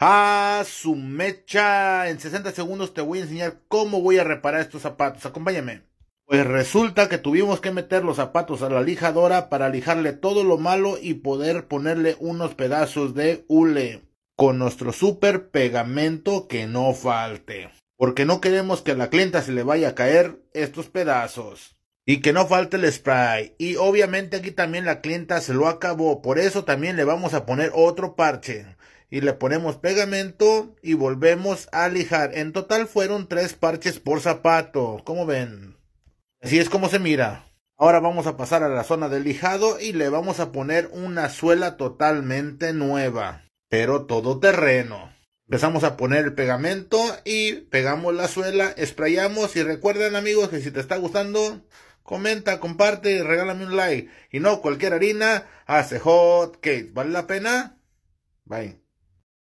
a su mecha. En 60 segundos te voy a enseñar cómo voy a reparar estos zapatos. Acompáñame. Pues resulta que tuvimos que meter los zapatos a la lijadora para lijarle todo lo malo y poder ponerle unos pedazos de hule con nuestro super pegamento que no falte. Porque no queremos que a la clienta se le vaya a caer estos pedazos. Y que no falte el spray. Y obviamente aquí también la clienta se lo acabó. Por eso también le vamos a poner otro parche y le ponemos pegamento y volvemos a lijar. En total fueron tres parches por zapato, como ven. Así es como se mira. Ahora vamos a pasar a la zona del lijado y le vamos a poner una suela totalmente nueva, pero todo terreno. Empezamos a poner el pegamento y pegamos la suela, sprayamos y recuerden amigos que si te está gustando, comenta, comparte y regálame un like. Y no cualquier harina, hace hot cakes. ¿Vale la pena? Bye.